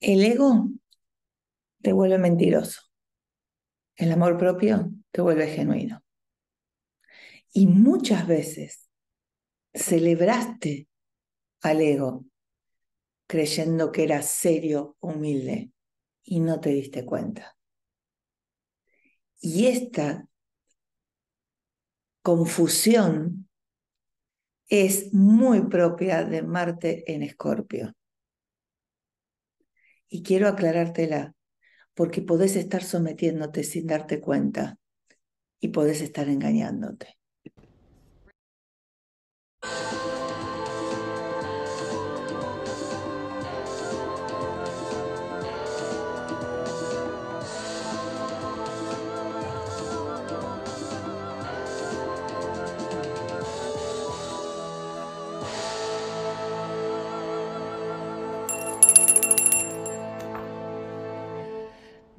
El ego te vuelve mentiroso. El amor propio te vuelve genuino. Y muchas veces celebraste al ego creyendo que era serio, humilde, y no te diste cuenta. Y esta confusión es muy propia de Marte en Escorpio y quiero aclarártela, porque podés estar sometiéndote sin darte cuenta y podés estar engañándote.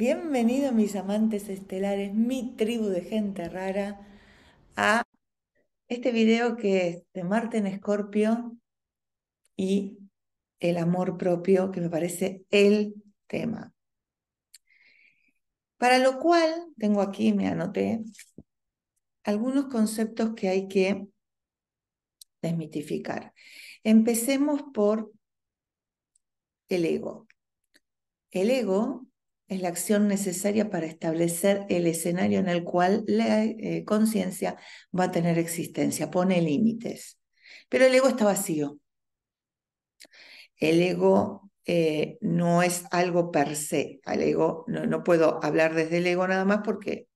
Bienvenidos mis amantes estelares, mi tribu de gente rara, a este video que es de Marte en Escorpio y el amor propio, que me parece el tema. Para lo cual tengo aquí, me anoté, algunos conceptos que hay que desmitificar. Empecemos por el ego. El ego es la acción necesaria para establecer el escenario en el cual la eh, conciencia va a tener existencia, pone límites. Pero el ego está vacío. El ego eh, no es algo per se. ego, no, no, puedo hablar desde el ego nada más porque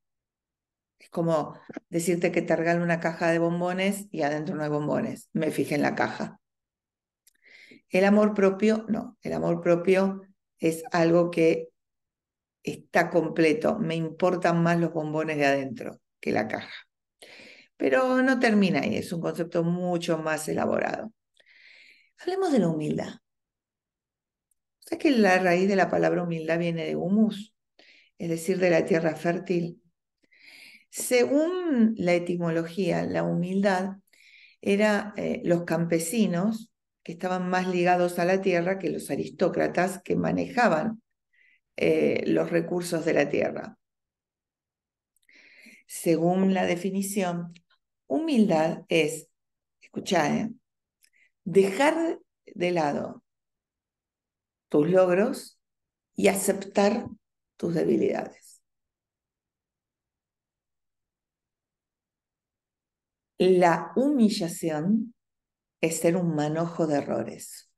es como decirte que te regalo una caja de bombones y adentro no hay bombones. Me fijé en la caja. El amor propio, no. El amor propio es algo que está completo, me importan más los bombones de adentro que la caja. Pero no termina ahí, es un concepto mucho más elaborado. Hablemos de la humildad. ¿Sabes que la raíz de la palabra humildad viene de humus, es decir, de la tierra fértil? Según la etimología, la humildad era eh, los campesinos que estaban más ligados a la tierra que los aristócratas que manejaban eh, los recursos de la tierra. Según la definición, humildad es, escucha, eh, dejar de lado tus logros y aceptar tus debilidades. La humillación es ser un manojo de errores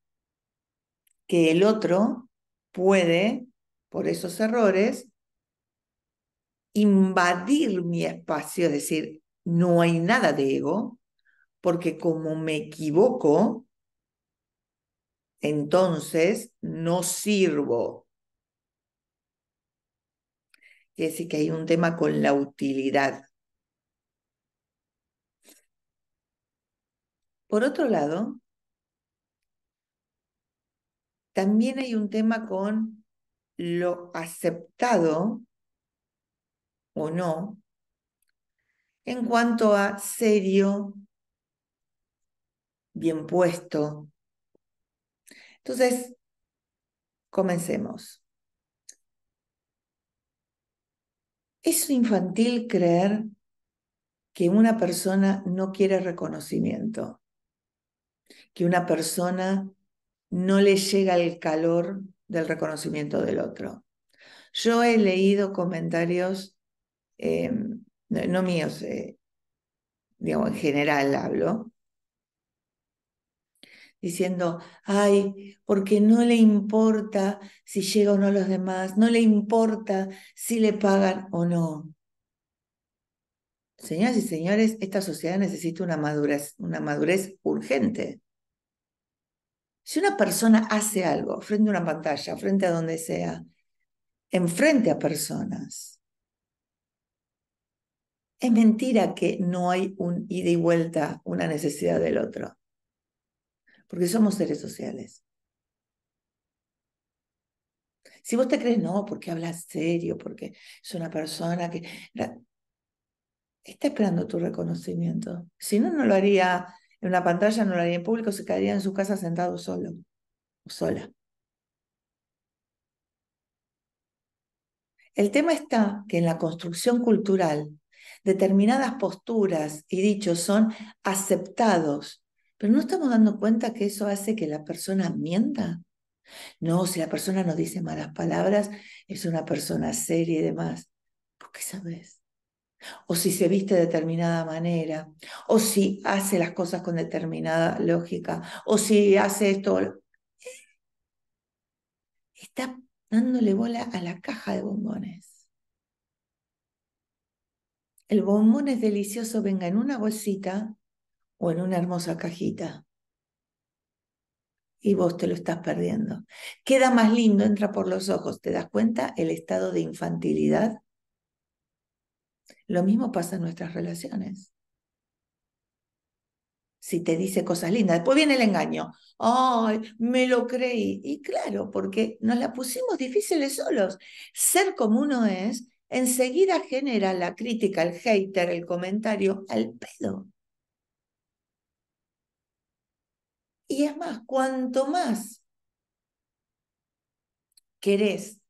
que el otro puede por esos errores, invadir mi espacio, es decir, no hay nada de ego, porque como me equivoco, entonces no sirvo. Es decir que hay un tema con la utilidad. Por otro lado, también hay un tema con lo aceptado o no en cuanto a serio, bien puesto. Entonces, comencemos. Es infantil creer que una persona no quiere reconocimiento, que una persona no le llega el calor del reconocimiento del otro. Yo he leído comentarios, eh, no, míos, eh, digamos, en general hablo, diciendo, ay, porque no le importa si llega o no a los demás, no le importa si le pagan o no. Señoras y señores, esta sociedad necesita una madurez, una madurez urgente. Si una persona hace algo frente a una pantalla, frente a donde sea, enfrente a personas, es mentira que no hay un ida y vuelta, una necesidad del otro. Porque somos seres sociales. Si vos te crees, no, porque hablas serio, porque es una persona que... Está esperando tu reconocimiento. Si no, no lo haría en una pantalla, no lo haría en público, se quedaría en su casa sentado solo o sola. El tema está que en la construcción cultural determinadas posturas y dichos son aceptados, pero no estamos dando cuenta que eso hace que la persona mienta. No, si la persona no dice malas palabras, es una persona seria y demás. ¿Por qué sabes? o si se viste de determinada manera, o si hace las cosas con determinada lógica, o si hace esto. Está dándole bola a la caja de bombones. El bombón es delicioso, venga en una bolsita o en una hermosa cajita. Y vos te lo estás perdiendo. Queda más lindo, entra por los ojos. ¿Te das cuenta el estado de infantilidad lo mismo pasa en nuestras relaciones. Si te dice cosas lindas, después viene el engaño. Ay, me lo creí. Y claro, porque nos la pusimos difíciles solos. Ser como uno es, enseguida genera la crítica, el hater, el comentario al pedo. Y es más, cuanto más querés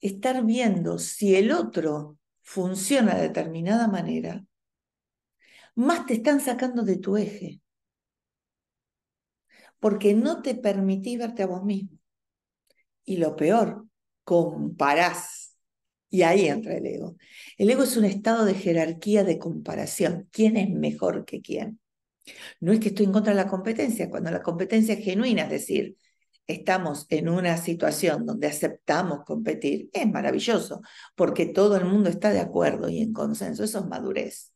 estar viendo si el otro funciona de determinada manera, más te están sacando de tu eje. Porque no te permití verte a vos mismo. Y lo peor, comparás. Y ahí entra el ego. El ego es un estado de jerarquía de comparación. ¿Quién es mejor que quién? No es que estoy en contra de la competencia, cuando la competencia es genuina, es decir, estamos en una situación donde aceptamos competir, es maravilloso, porque todo el mundo está de acuerdo y en consenso, eso es madurez.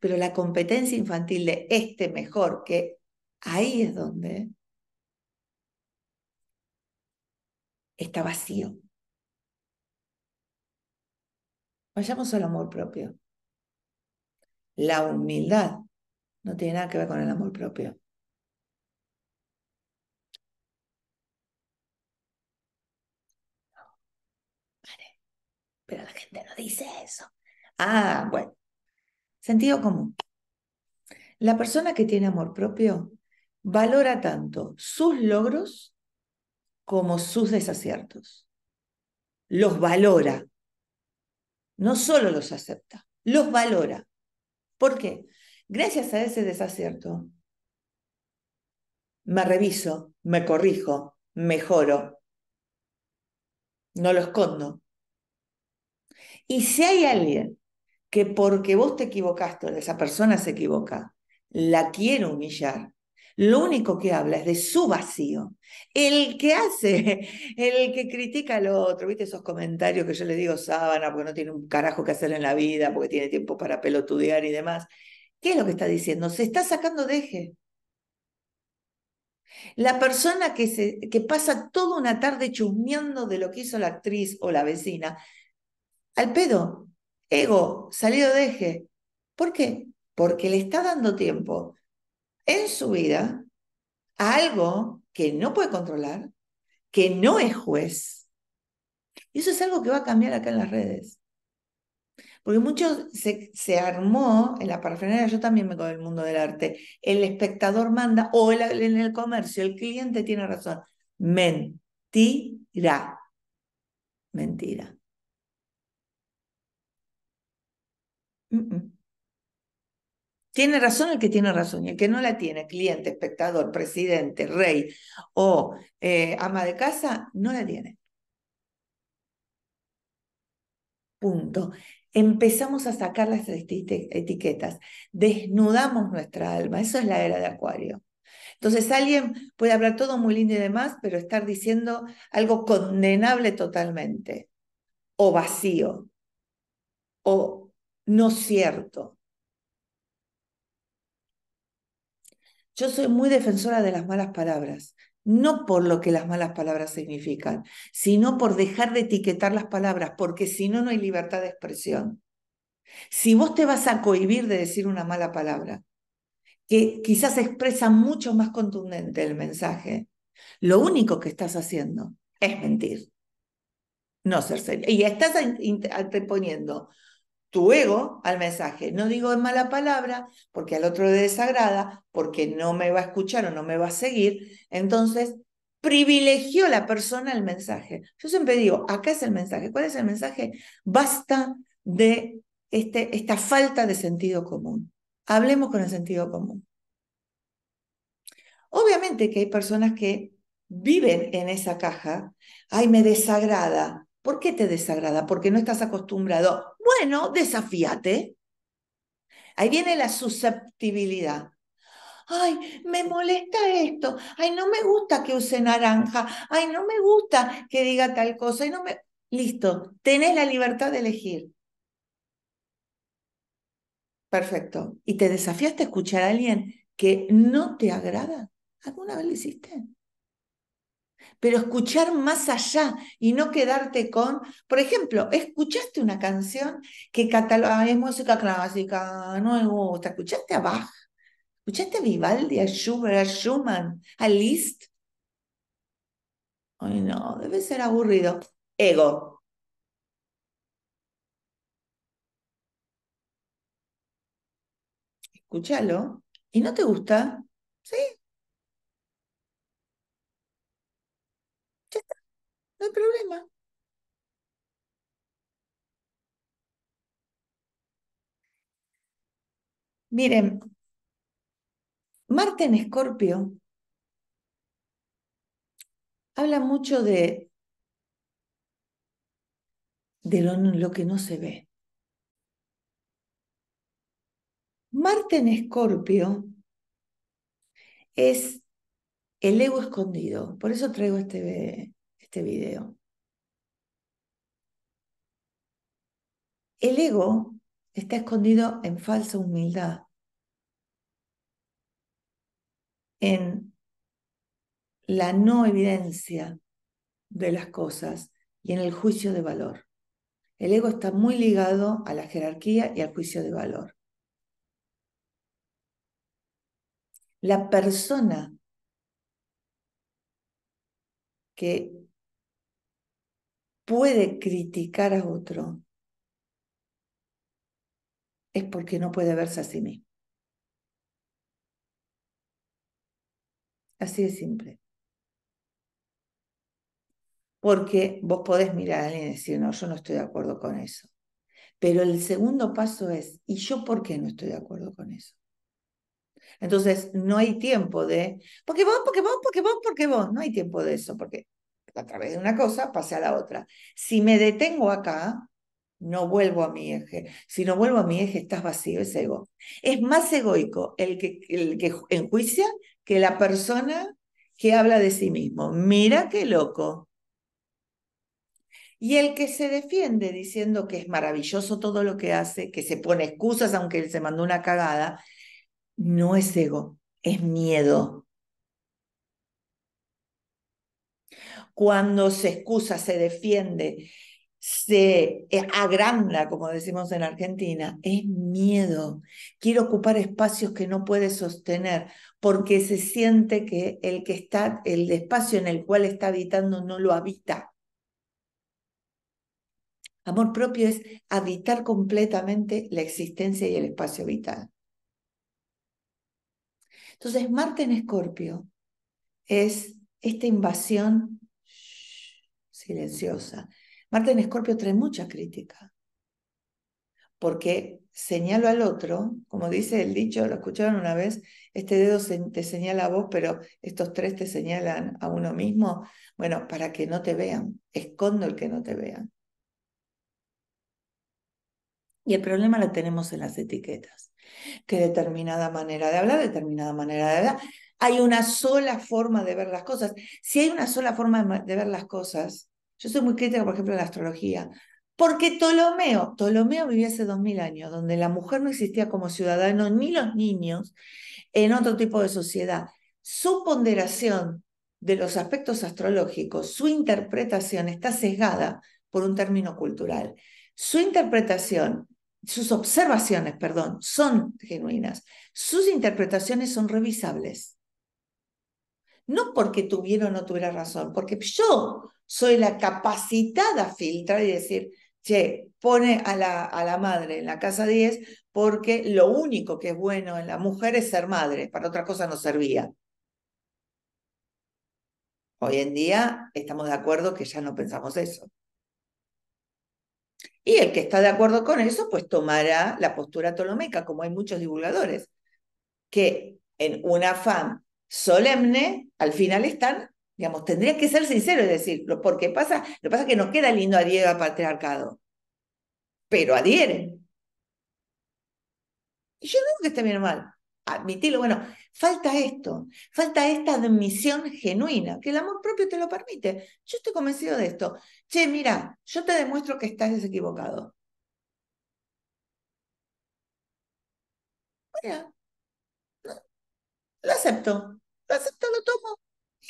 Pero la competencia infantil de este mejor, que ahí es donde está vacío. Vayamos al amor propio. La humildad no tiene nada que ver con el amor propio. pero la gente no dice eso. Ah, bueno, sentido común. La persona que tiene amor propio valora tanto sus logros como sus desaciertos. Los valora. No solo los acepta, los valora. ¿Por qué? Gracias a ese desacierto, me reviso, me corrijo, mejoro. No lo escondo. Y si hay alguien que porque vos te equivocaste esa persona se equivoca, la quiere humillar, lo único que habla es de su vacío. El que hace, el que critica al otro, ¿viste esos comentarios que yo le digo sábana porque no tiene un carajo que hacer en la vida, porque tiene tiempo para pelotudear y demás? ¿Qué es lo que está diciendo? Se está sacando de eje. La persona que, se, que pasa toda una tarde chusmeando de lo que hizo la actriz o la vecina, al pedo, ego, salido de eje. ¿Por qué? Porque le está dando tiempo en su vida a algo que no puede controlar, que no es juez. Y eso es algo que va a cambiar acá en las redes. Porque mucho se, armó en la parafernalia, yo también me con el mundo del arte, el espectador manda, o en el comercio, el cliente tiene razón. Mentira. Mentira. Tiene razón el que tiene razón y el que no la tiene, cliente, espectador, presidente, rey o eh, ama de casa, no la tiene. Punto. Empezamos a sacar las etiquetas, desnudamos nuestra alma, eso es la era de Acuario. Entonces alguien puede hablar todo muy lindo y demás, pero estar diciendo algo condenable totalmente, o vacío, o no es cierto. Yo soy muy defensora de las malas palabras, no por lo que las malas palabras significan, sino por dejar de etiquetar las palabras, porque si no, no hay libertad de expresión. Si vos te vas a cohibir de decir una mala palabra, que quizás expresa mucho más contundente el mensaje, lo único que estás haciendo es mentir, no ser serio. Y estás anteponiendo tu ego al mensaje. No digo en mala palabra porque al otro le desagrada, porque no me va a escuchar o no me va a seguir. Entonces, privilegió la persona el mensaje. Yo siempre digo, acá es el mensaje. ¿Cuál es el mensaje? Basta de este, esta falta de sentido común. Hablemos con el sentido común. Obviamente que hay personas que viven en esa caja, ay, me desagrada, ¿Por qué te desagrada? Porque no estás acostumbrado. Bueno, desafíate. Ahí viene la susceptibilidad. Ay, me molesta esto. Ay, no me gusta que use naranja. Ay, no me gusta que diga tal cosa. Y no me... Listo, tenés la libertad de elegir. Perfecto. ¿Y te desafiaste a escuchar a alguien que no te agrada? ¿Alguna vez lo hiciste? pero escuchar más allá y no quedarte con, por ejemplo, escuchaste una canción que cataloga, es música clásica, no me gusta, escuchaste a Bach, escuchaste a Vivaldi, a Schumann, a Liszt. Ay, no, debe ser aburrido. Ego, escúchalo. ¿Y no te gusta? Sí, No hay problema. Miren, Marte en Escorpio habla mucho de, lo, lo que no se ve. Marte en Escorpio es el ego escondido. Por eso traigo este, este video. El ego está escondido en falsa humildad, en la no evidencia de las cosas y en el juicio de valor. El ego está muy ligado a la jerarquía y al juicio de valor. La persona que puede criticar a otro es porque no puede verse a sí mismo. Así de simple. Porque vos podés mirar a alguien y decir, no, yo no estoy de acuerdo con eso. Pero el segundo paso es, ¿y yo por qué no estoy de acuerdo con eso? Entonces, no hay tiempo de, porque vos, porque vos, porque vos, porque vos, no hay tiempo de eso, porque a través de una cosa pase a la otra. Si me detengo acá, no vuelvo a mi eje. Si no vuelvo a mi eje, estás vacío, es ego. Es más egoico el que, el que enjuicia que la persona que habla de sí mismo. Mira qué loco. Y el que se defiende diciendo que es maravilloso todo lo que hace, que se pone excusas aunque él se mandó una cagada, no es ego, es miedo. cuando se excusa, se defiende, se eh, agranda, como decimos en Argentina, es miedo. Quiere ocupar espacios que no puede sostener porque se siente que el que está, el espacio en el cual está habitando no lo habita. Amor propio es habitar completamente la existencia y el espacio vital. Entonces, Marte en Escorpio es esta invasión silenciosa. Marte en Escorpio trae mucha crítica, porque señalo al otro, como dice el dicho, lo escucharon una vez, este dedo te señala a vos, pero estos tres te señalan a uno mismo, bueno, para que no te vean, escondo el que no te vean. Y el problema lo tenemos en las etiquetas, que determinada manera de hablar, determinada manera de hablar, hay una sola forma de ver las cosas. Si hay una sola forma de ver las cosas, yo soy muy crítica, por ejemplo, de la astrología, porque Ptolomeo, Ptolomeo vivía hace 2000 años, donde la mujer no existía como ciudadano, ni los niños, en otro tipo de sociedad. Su ponderación de los aspectos astrológicos, su interpretación está sesgada por un término cultural. Su interpretación sus observaciones, perdón, son genuinas, sus interpretaciones son revisables. No porque tuviera o no tuviera razón, porque yo soy la capacitada filtra y decir, che, pone a la, a la madre en la casa 10 porque lo único que es bueno en la mujer es ser madre, para otra cosa no servía. Hoy en día estamos de acuerdo que ya no pensamos eso. Y el que está de acuerdo con eso, pues tomará la postura tolomeca, como hay muchos divulgadores, que en un afán solemne, al final están Digamos, tendría que ser sincero y decir, porque pasa, lo que pasa es que no queda lindo Diego al patriarcado, pero adhiere. Y yo no digo que esté bien o mal, admitirlo, bueno, falta esto, falta esta admisión genuina, que el amor propio te lo permite. Yo estoy convencido de esto. Che, mira, yo te demuestro que estás desequivocado. Mira, lo acepto, lo acepto, lo tomo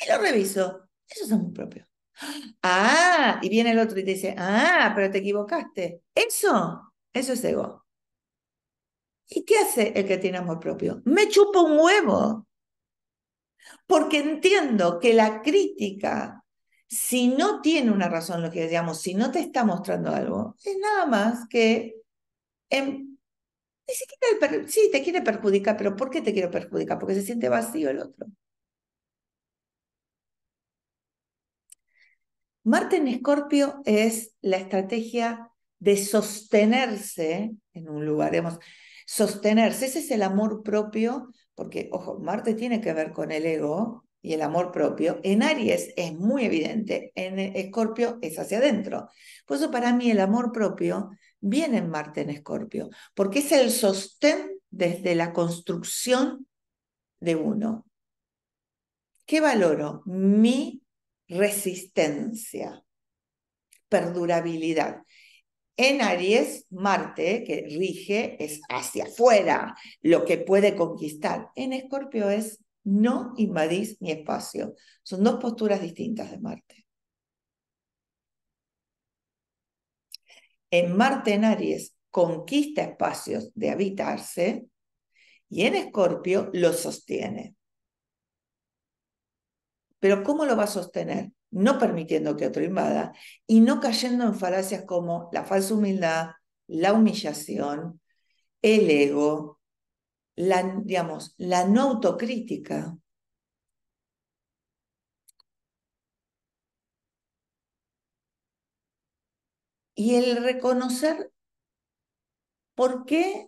y lo reviso. Eso es amor propio. Ah, y viene el otro y te dice, ah, pero te equivocaste. Eso, eso es ego. ¿Y qué hace el que tiene amor propio? Me chupa un huevo. Porque entiendo que la crítica, si no tiene una razón, lo que decíamos, si no te está mostrando algo, es nada más que em, sí, te quiere perjudicar, pero ¿por qué te quiere perjudicar? Porque se siente vacío el otro. Marte en Escorpio es la estrategia de sostenerse en un lugar, hemos sostenerse, ese es el amor propio, porque, ojo, Marte tiene que ver con el ego y el amor propio. En Aries es muy evidente, en Escorpio es hacia adentro. Por eso para mí el amor propio viene en Marte en Escorpio, porque es el sostén desde la construcción de uno. ¿Qué valoro? Mi resistencia, perdurabilidad. En Aries, Marte, que rige, es hacia afuera, lo que puede conquistar. En Escorpio es no invadís mi espacio. Son dos posturas distintas de Marte. En Marte, en Aries, conquista espacios de habitarse y en Escorpio lo sostiene. Pero ¿cómo lo va a sostener? No permitiendo que otro invada y no cayendo en falacias como la falsa humildad, la humillación, el ego, la, digamos, la no autocrítica. Y el reconocer por qué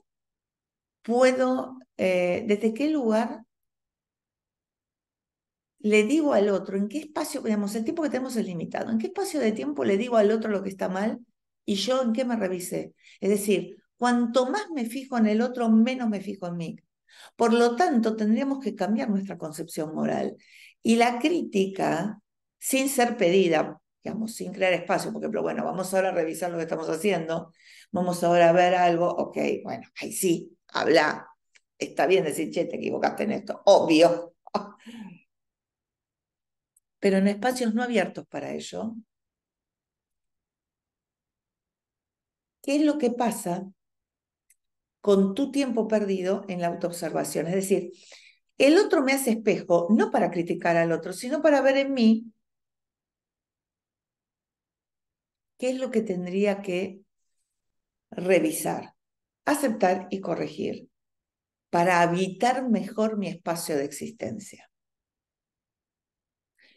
puedo, eh, desde qué lugar le digo al otro, en qué espacio, digamos, el tiempo que tenemos es limitado, en qué espacio de tiempo le digo al otro lo que está mal y yo en qué me revisé. Es decir, cuanto más me fijo en el otro, menos me fijo en mí. Por lo tanto, tendríamos que cambiar nuestra concepción moral. Y la crítica, sin ser pedida, digamos, sin crear espacio, porque, bueno, vamos ahora a revisar lo que estamos haciendo, vamos ahora a ver algo, ok, bueno, ahí sí, habla, está bien decir, che, te equivocaste en esto, obvio, pero en espacios no abiertos para ello, ¿qué es lo que pasa con tu tiempo perdido en la autoobservación? Es decir, el otro me hace espejo, no para criticar al otro, sino para ver en mí qué es lo que tendría que revisar, aceptar y corregir para habitar mejor mi espacio de existencia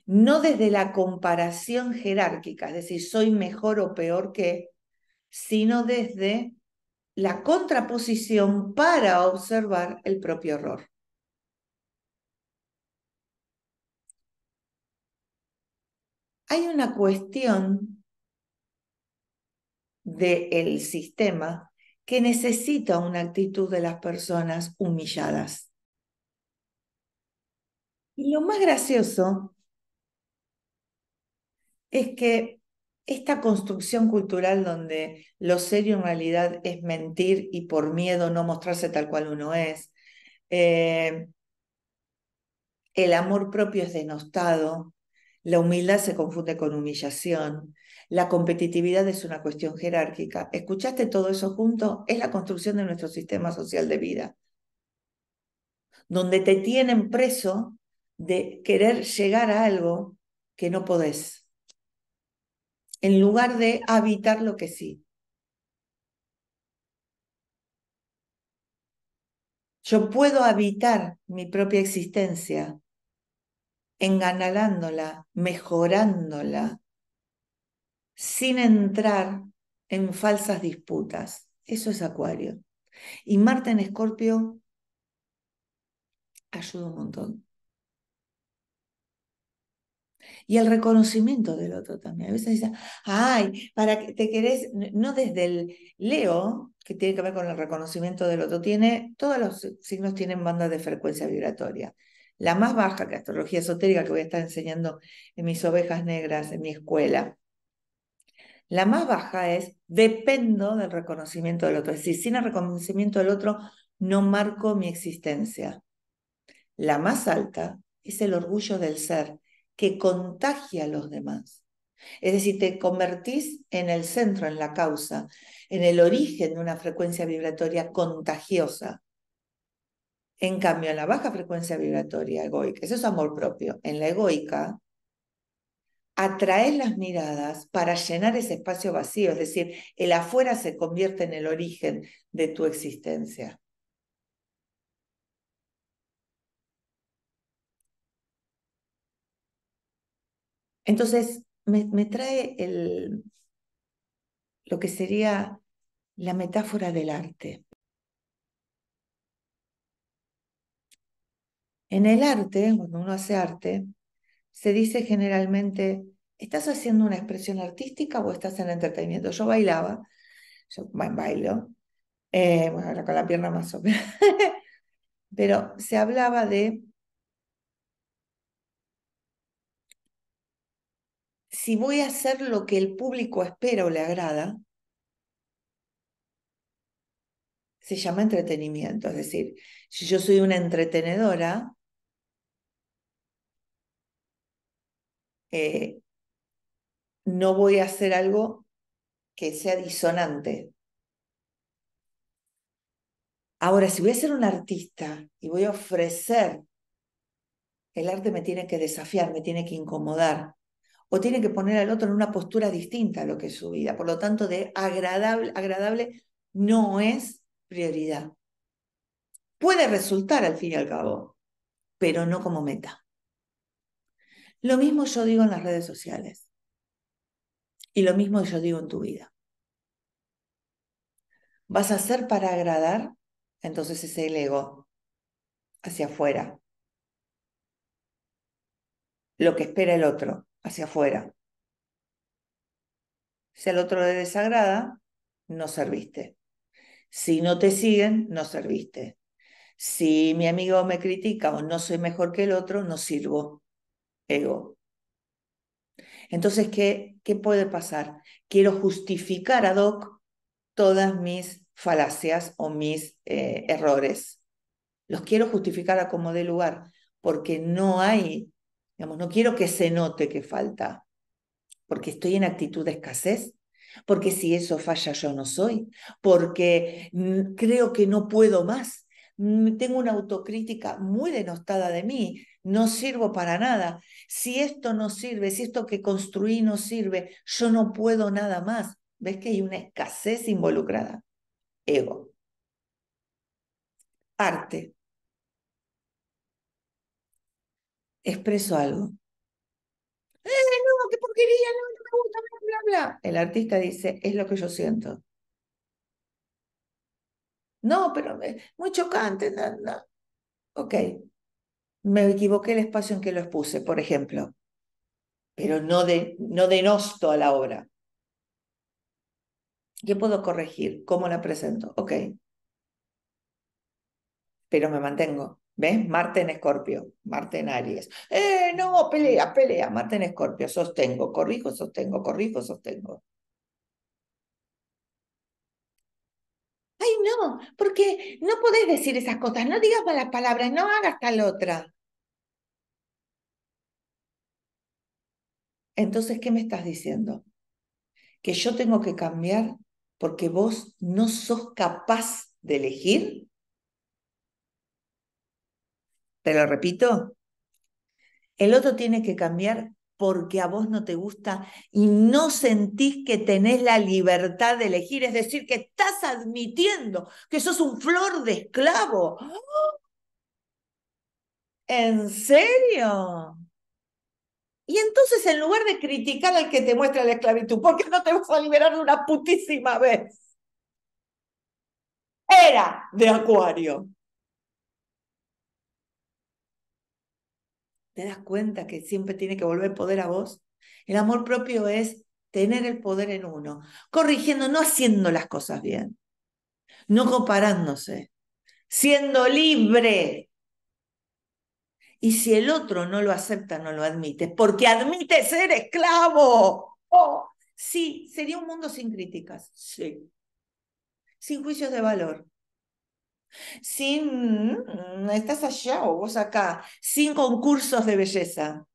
no desde la comparación jerárquica, es decir, soy mejor o peor que, sino desde la contraposición para observar el propio error. Hay una cuestión del sistema que necesita una actitud de las personas humilladas. Y lo más gracioso es que esta construcción cultural donde lo serio en realidad es mentir y por miedo no mostrarse tal cual uno es, eh, el amor propio es denostado, la humildad se confunde con humillación, la competitividad es una cuestión jerárquica. ¿Escuchaste todo eso junto? Es la construcción de nuestro sistema social de vida, donde te tienen preso de querer llegar a algo que no podés en lugar de habitar lo que sí. Yo puedo habitar mi propia existencia, enganalándola, mejorándola, sin entrar en falsas disputas. Eso es Acuario. Y Marte en Escorpio ayuda un montón. Y el reconocimiento del otro también. A veces dice ay, para que te querés, no desde el leo, que tiene que ver con el reconocimiento del otro, tiene, todos los signos tienen bandas de frecuencia vibratoria. La más baja, que astrología esotérica, que voy a estar enseñando en mis ovejas negras, en mi escuela. La más baja es, dependo del reconocimiento del otro. Es decir, sin el reconocimiento del otro no marco mi existencia. La más alta es el orgullo del ser, que contagia a los demás. Es decir, te convertís en el centro, en la causa, en el origen de una frecuencia vibratoria contagiosa. En cambio, en la baja frecuencia vibratoria egoica, eso es amor propio. En la egoica, atraes las miradas para llenar ese espacio vacío, es decir, el afuera se convierte en el origen de tu existencia. Entonces, me, trae lo que sería la metáfora del arte. En el arte, cuando uno hace arte, se dice generalmente, ¿estás haciendo una expresión artística o estás en entretenimiento? Yo bailaba, yo bailo, eh, ahora con la pierna más o pero se hablaba de si voy a hacer lo que el público espera o le agrada, se llama entretenimiento. Es decir, si yo soy una entretenedora, eh, no voy a hacer algo que sea disonante. Ahora, si voy a ser un artista y voy a ofrecer, el arte me tiene que desafiar, me tiene que incomodar, o tiene que poner al otro en una postura distinta a lo que es su vida. Por lo tanto, de agradable, agradable no es prioridad. Puede resultar al fin y al cabo, pero no como meta. Lo mismo yo digo en las redes sociales. Y lo mismo yo digo en tu vida. ¿Vas a hacer para agradar? Entonces es el ego hacia afuera. Lo que espera el otro hacia afuera. Si al otro le desagrada, no serviste. Si no te siguen, no serviste. Si mi amigo me critica o no soy mejor que el otro, no sirvo. Ego. Entonces, ¿qué, qué puede pasar? Quiero justificar a Doc todas mis falacias o mis eh, errores. Los quiero justificar a como de lugar, porque no hay no quiero que se note que falta, porque estoy en actitud de escasez, porque si eso falla yo no soy, porque mm, creo que no puedo más, mm, tengo una autocrítica muy denostada de mí, no sirvo para nada, si esto no sirve, si esto que construí no sirve, yo no puedo nada más. ¿Ves que hay una escasez involucrada? Ego. Arte. expreso algo. ¡Eh, no, qué porquería! No, no me gusta, bla, bla, bla. El artista dice, es lo que yo siento. No, pero es muy chocante. Ok, me equivoqué el espacio en que lo expuse, por ejemplo, pero no, de, no denosto a la obra. ¿Qué puedo corregir? ¿Cómo la presento? Ok. Pero me mantengo. ¿Ves? Marte en Escorpio, Marte en Aries. Eh, no, pelea, pelea, Marte en Escorpio, sostengo, corrijo, sostengo, corrijo, sostengo. Ay, no, porque no podés decir esas cosas, no digas malas palabras, no hagas tal otra. Entonces, ¿qué me estás diciendo? Que yo tengo que cambiar porque vos no sos capaz de elegir te lo repito. El otro tiene que cambiar porque a vos no te gusta y no sentís que tenés la libertad de elegir, es decir, que estás admitiendo que sos un flor de esclavo. ¿En serio? Y entonces en lugar de criticar al que te muestra la esclavitud, ¿por qué no te vas a liberar una putísima vez? Era de acuario. ¿Te das cuenta que siempre tiene que volver poder a vos? El amor propio es tener el poder en uno, corrigiendo, no haciendo las cosas bien, no comparándose, siendo libre. Y si el otro no lo acepta, no lo admite, porque admite ser esclavo. Oh, sí, sería un mundo sin críticas, sí. Sin juicios de valor, sin, mm, estás allá o vos acá, sin concursos de belleza,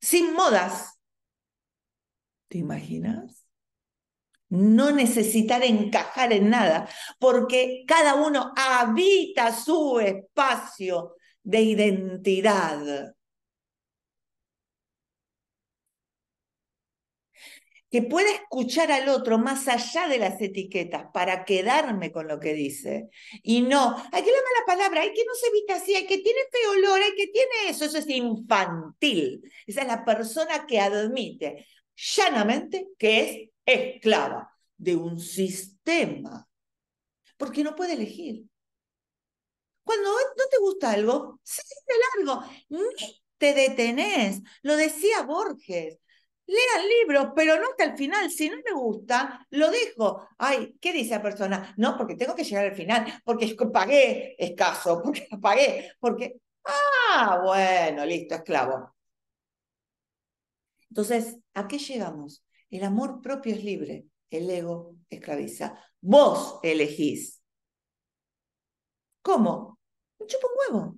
sin modas. ¿Te imaginas? No necesitar encajar en nada, porque cada uno habita su espacio de identidad. que pueda escuchar al otro más allá de las etiquetas para quedarme con lo que dice. Y no, hay que la mala palabra, hay que no se evita así, hay que tiene feo olor, hay que tiene eso, eso es infantil. Esa es la persona que admite llanamente que es esclava de un sistema, porque no puede elegir. Cuando no te gusta algo, te largo, ni te detenés. Lo decía Borges, Lea el libro, pero no hasta el final. Si no me gusta, lo dejo. Ay, ¿qué dice la persona? No, porque tengo que llegar al final, porque pagué escaso, porque pagué, porque... Ah, bueno, listo, esclavo. Entonces, ¿a qué llegamos? El amor propio es libre, el ego esclaviza. Vos elegís. ¿Cómo? Me chupo un huevo.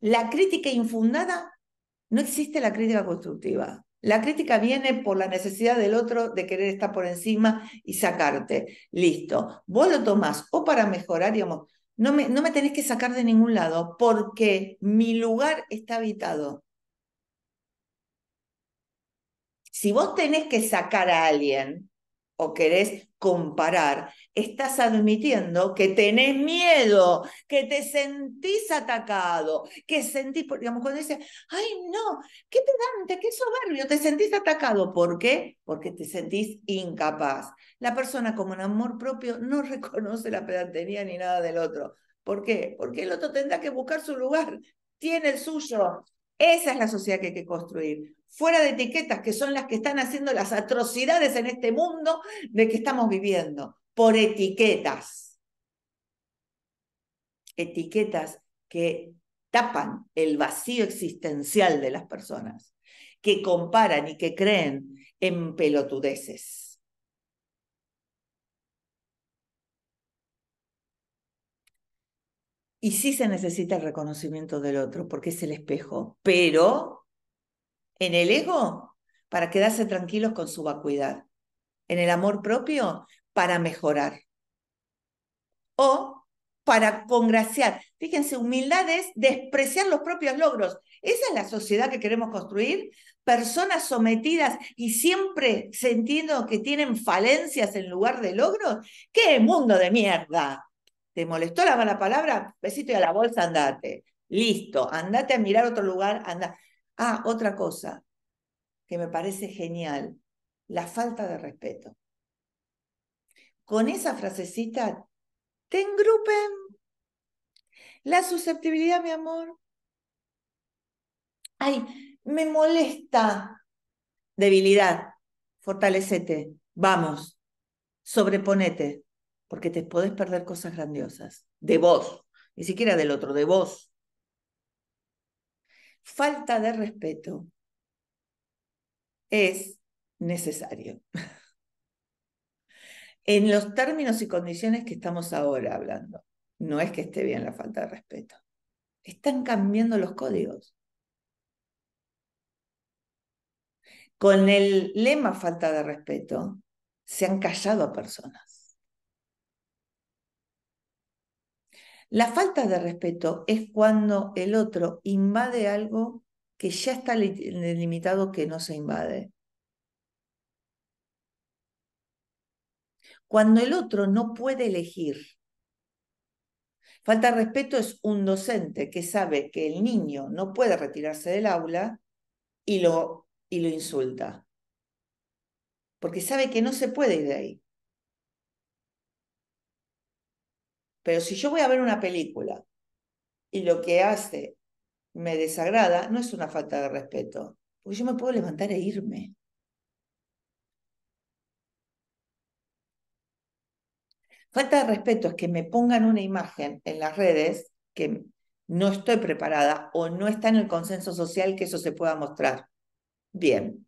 La crítica infundada, no existe la crítica constructiva. La crítica viene por la necesidad del otro de querer estar por encima y sacarte. Listo. Vos lo tomás o para mejorar, digamos, no me, no me tenés que sacar de ningún lado porque mi lugar está habitado. Si vos tenés que sacar a alguien, o querés comparar, estás admitiendo que tenés miedo, que te sentís atacado, que sentís, digamos, cuando dices, ay no, qué pedante, qué soberbio, te sentís atacado. ¿Por qué? Porque te sentís incapaz. La persona con un amor propio no reconoce la pedantería ni nada del otro. ¿Por qué? Porque el otro tendrá que buscar su lugar, tiene el suyo. Esa es la sociedad que hay que construir fuera de etiquetas, que son las que están haciendo las atrocidades en este mundo de que estamos viviendo, por etiquetas. Etiquetas que tapan el vacío existencial de las personas, que comparan y que creen en pelotudeces. Y sí se necesita el reconocimiento del otro, porque es el espejo, pero en el ego para quedarse tranquilos con su vacuidad, en el amor propio para mejorar o para congraciar. Fíjense, humildad es despreciar los propios logros. Esa es la sociedad que queremos construir. Personas sometidas y siempre sintiendo que tienen falencias en lugar de logros. ¡Qué mundo de mierda! ¿Te molestó la mala palabra? Besito y a la bolsa andate. Listo, andate a mirar otro lugar, anda. Ah, otra cosa que me parece genial, la falta de respeto. Con esa frasecita, te engrupen. La susceptibilidad, mi amor. Ay, me molesta. Debilidad, fortalecete, vamos, sobreponete, porque te podés perder cosas grandiosas, de vos, ni siquiera del otro, de vos falta de respeto es necesario. en los términos y condiciones que estamos ahora hablando, no es que esté bien la falta de respeto. Están cambiando los códigos. Con el lema falta de respeto, se han callado a personas. La falta de respeto es cuando el otro invade algo que ya está delimitado que no se invade. Cuando el otro no puede elegir. Falta de respeto es un docente que sabe que el niño no puede retirarse del aula y lo, y lo insulta. Porque sabe que no se puede ir de ahí. Pero si yo voy a ver una película y lo que hace me desagrada, no es una falta de respeto, porque yo me puedo levantar e irme. Falta de respeto es que me pongan una imagen en las redes que no estoy preparada o no está en el consenso social que eso se pueda mostrar. Bien.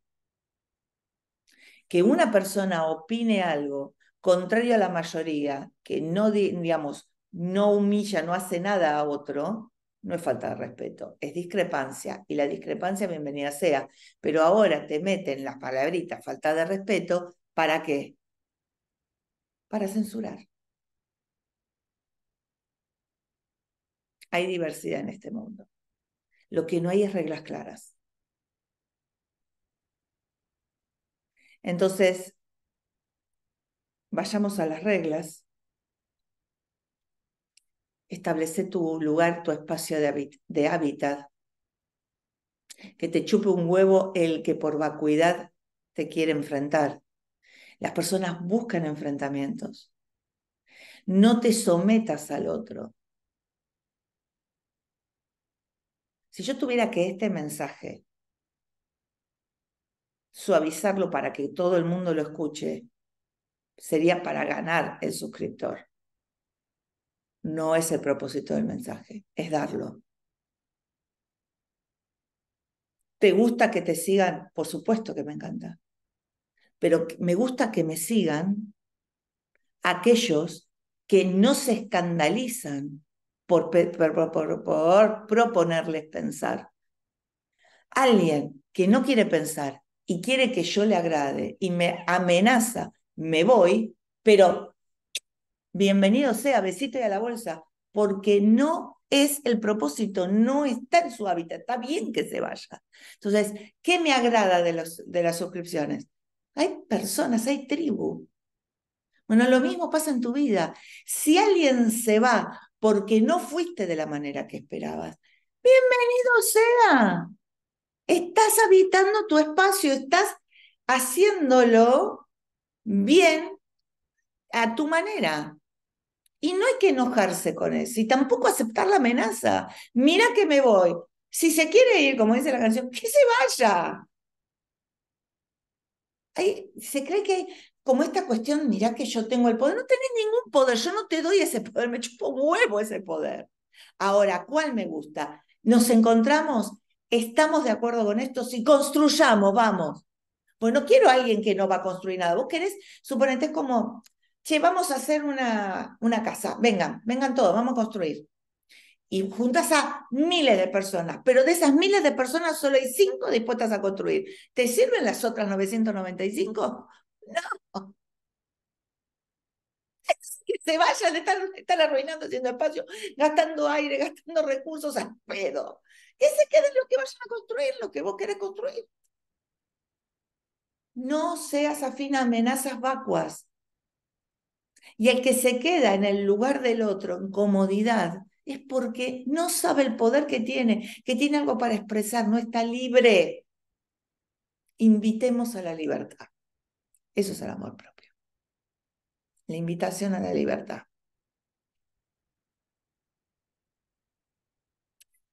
Que una persona opine algo contrario a la mayoría, que no, digamos, no humilla, no hace nada a otro, no es falta de respeto, es discrepancia. Y la discrepancia bienvenida sea. Pero ahora te meten las palabritas falta de respeto, ¿para qué? Para censurar. Hay diversidad en este mundo. Lo que no hay es reglas claras. Entonces, vayamos a las reglas establece tu lugar, tu espacio de, hábitat. Que te chupe un huevo el que por vacuidad te quiere enfrentar. Las personas buscan enfrentamientos. No te sometas al otro. Si yo tuviera que este mensaje suavizarlo para que todo el mundo lo escuche, sería para ganar el suscriptor no es el propósito del mensaje, es darlo. ¿Te gusta que te sigan? Por supuesto que me encanta. Pero me gusta que me sigan aquellos que no se escandalizan por, por, proponerles pensar. Alguien que no quiere pensar y quiere que yo le agrade y me amenaza, me voy, pero bienvenido sea, besito y a la bolsa, porque no es el propósito, no está en su hábitat, está bien que se vaya. Entonces, ¿qué me agrada de, de las suscripciones? Hay personas, hay tribu. Bueno, lo mismo pasa en tu vida. Si alguien se va porque no fuiste de la manera que esperabas, bienvenido sea. Estás habitando tu espacio, estás haciéndolo bien a tu manera. Y no hay que enojarse con eso y tampoco aceptar la amenaza. Mira que me voy. Si se quiere ir, como dice la canción, que se vaya. se cree que como esta cuestión, mira que yo tengo el poder, no tenés ningún poder, yo no te doy ese poder, me chupo huevo ese poder. Ahora, ¿cuál me gusta? Nos encontramos, estamos de acuerdo con esto, si construyamos, vamos. Pues no quiero a alguien que no va a construir nada. Vos querés, suponete, es como che, vamos a hacer una, una casa, vengan, vengan todos, vamos a construir. Y juntas a miles de personas, pero de esas miles de personas solo hay cinco dispuestas a construir. ¿Te sirven las otras 995? No. Que se vayan, están, arruinando, haciendo espacio, gastando aire, gastando recursos a pedo. Que se queden los que vayan a construir, lo que vos querés construir. No seas afín a amenazas vacuas. Y el que se queda en el lugar del otro en comodidad es porque no sabe el poder que tiene, que tiene algo para expresar, no está libre. Invitemos a la libertad. Eso es el amor propio. La invitación a la libertad.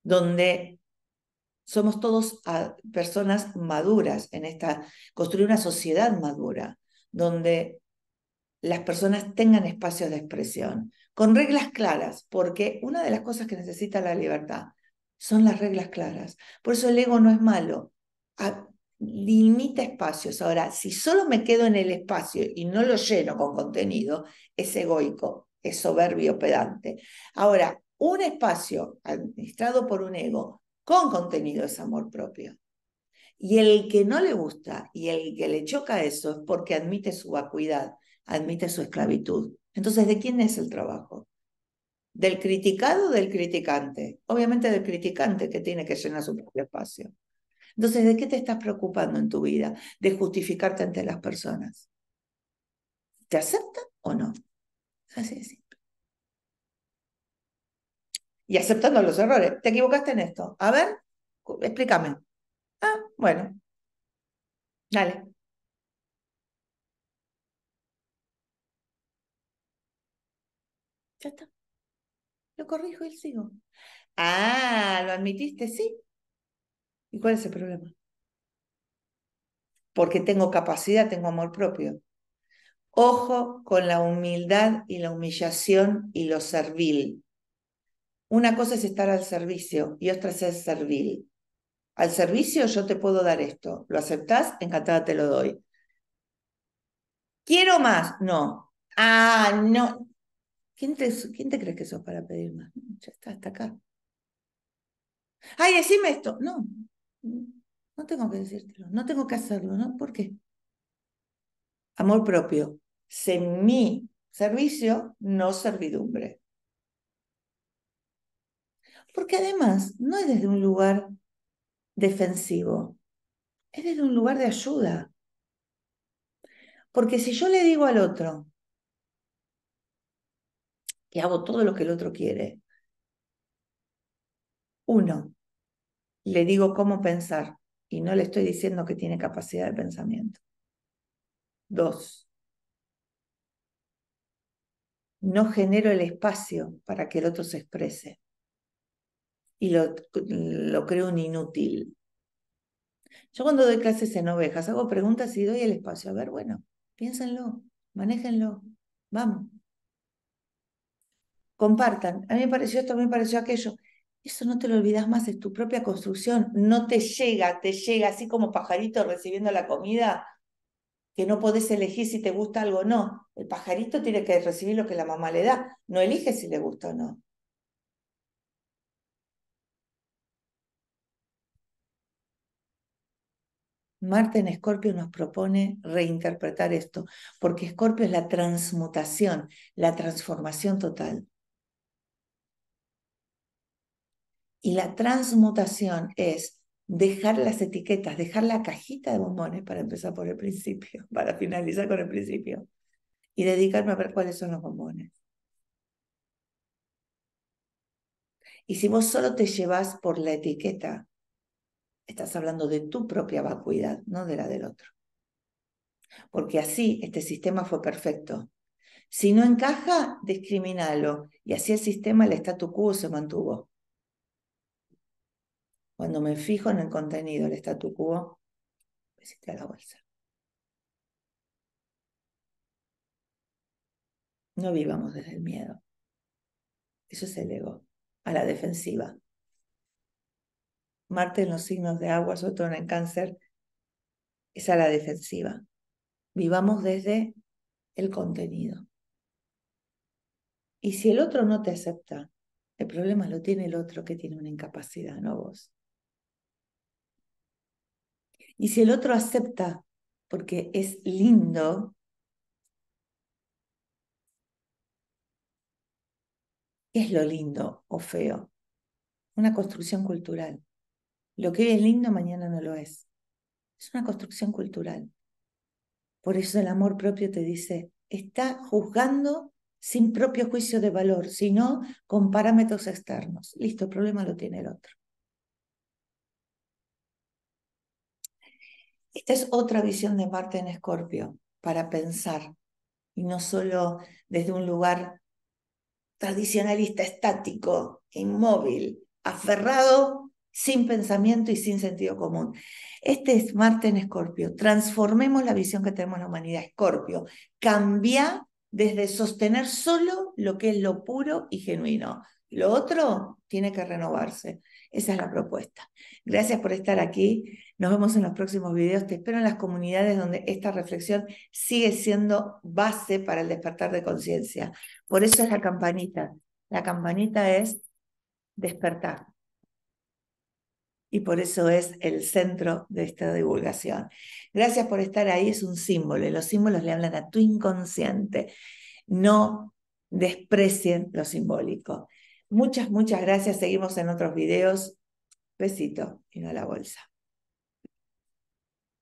Donde somos todos ah, personas maduras en esta, construir una sociedad madura, donde las personas tengan espacios de expresión, con reglas claras, porque una de las cosas que necesita la libertad son las reglas claras. Por eso el ego no es malo, ah, limita espacios. Ahora, si solo me quedo en el espacio y no lo lleno con contenido, es egoico, es soberbio, pedante. Ahora, un espacio administrado por un ego con contenido es amor propio. Y el que no le gusta y el que le choca eso es porque admite su vacuidad admite su esclavitud. Entonces, ¿de quién es el trabajo? ¿Del criticado o del criticante? Obviamente del criticante que tiene que llenar su propio espacio. Entonces, ¿de qué te estás preocupando en tu vida? De justificarte ante las personas. ¿Te aceptan o no? Así de simple. Y aceptando los errores. Te equivocaste en esto. A ver, explícame. Ah, bueno. Dale. Ya está. Lo corrijo y sigo. Ah, lo admitiste, sí. ¿Y cuál es el problema? Porque tengo capacidad, tengo amor propio. Ojo con la humildad y la humillación y lo servil. Una cosa es estar al servicio y otra es ser servil. Al servicio yo te puedo dar esto. ¿Lo aceptás? Encantada te lo doy. ¿Quiero más? No. Ah, no. ¿Quién te, crees que sos para pedir más? Ya está, hasta acá. Ay, decime esto. No, no tengo que decírtelo, no tengo que hacerlo, ¿no? ¿Por qué? Amor propio, mi servicio, no servidumbre. Porque además no es desde un lugar defensivo, es desde un lugar de ayuda. Porque si yo le digo al otro, hago todo lo que el otro quiere. Uno, le digo cómo pensar y no le estoy diciendo que tiene capacidad de pensamiento. Dos, no genero el espacio para que el otro se exprese y lo, lo creo un inútil. Yo cuando doy clases en ovejas hago preguntas y doy el espacio. A ver, bueno, piénsenlo, manéjenlo, vamos compartan. A mí me pareció esto, a mí me pareció aquello. Eso no te lo olvidas más, es tu propia construcción. No te llega, te llega así como pajarito recibiendo la comida, que no podés elegir si te gusta algo o no. El pajarito tiene que recibir lo que la mamá le da. No elige si le gusta o no. Marte en Escorpio nos propone reinterpretar esto, porque Escorpio es la transmutación, la transformación total. Y la transmutación es dejar las etiquetas, dejar la cajita de bombones para empezar por el principio, para finalizar con el principio, y dedicarme a ver cuáles son los bombones. Y si vos solo te llevas por la etiqueta, estás hablando de tu propia vacuidad, no de la del otro. Porque así este sistema fue perfecto. Si no encaja, discrimínalo. Y así el sistema, el statu quo se mantuvo. Cuando me fijo en el contenido el statu quo, a la bolsa. No vivamos desde el miedo. Eso es el ego, a la defensiva. Marte en los signos de agua, Sotona en cáncer, es a la defensiva. Vivamos desde el contenido. Y si el otro no te acepta, el problema lo tiene el otro que tiene una incapacidad, no vos. Y si el otro acepta porque es lindo, ¿qué es lo lindo o feo? Una construcción cultural. Lo que hoy es lindo, mañana no lo es. Es una construcción cultural. Por eso el amor propio te dice, está juzgando sin propio juicio de valor, sino con parámetros externos. Listo, el problema lo tiene el otro. Esta es otra visión de Marte en Escorpio para pensar y no solo desde un lugar tradicionalista, estático, inmóvil, aferrado, sin pensamiento y sin sentido común. Este es Marte en Escorpio. Transformemos la visión que tenemos la humanidad. Escorpio, cambia desde sostener solo lo que es lo puro y genuino. Lo otro tiene que renovarse. Esa es la propuesta. Gracias por estar aquí. Nos vemos en los próximos videos. Te espero en las comunidades donde esta reflexión sigue siendo base para el despertar de conciencia. Por eso es la campanita. La campanita es despertar. Y por eso es el centro de esta divulgación. Gracias por estar ahí, es un símbolo y los símbolos le hablan a tu inconsciente. No desprecien lo simbólico. Muchas, muchas gracias. Seguimos en otros videos. Besito y no la bolsa.